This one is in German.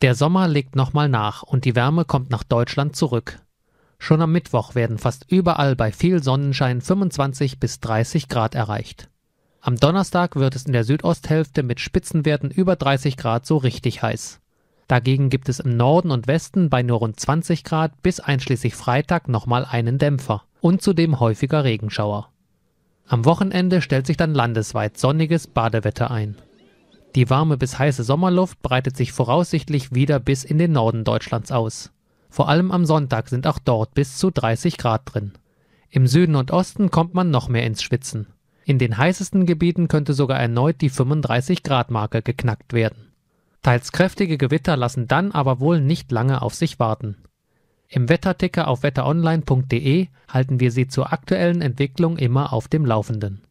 Der Sommer legt nochmal nach und die Wärme kommt nach Deutschland zurück. Schon am Mittwoch werden fast überall bei viel Sonnenschein 25 bis 30 Grad erreicht. Am Donnerstag wird es in der Südosthälfte mit Spitzenwerten über 30 Grad so richtig heiß. Dagegen gibt es im Norden und Westen bei nur rund 20 Grad bis einschließlich Freitag nochmal einen Dämpfer und zudem häufiger Regenschauer. Am Wochenende stellt sich dann landesweit sonniges Badewetter ein. Die warme bis heiße Sommerluft breitet sich voraussichtlich wieder bis in den Norden Deutschlands aus. Vor allem am Sonntag sind auch dort bis zu 30 Grad drin. Im Süden und Osten kommt man noch mehr ins Schwitzen. In den heißesten Gebieten könnte sogar erneut die 35 Grad Marke geknackt werden. Teils kräftige Gewitter lassen dann aber wohl nicht lange auf sich warten. Im Wetterticker auf wetteronline.de halten wir Sie zur aktuellen Entwicklung immer auf dem Laufenden.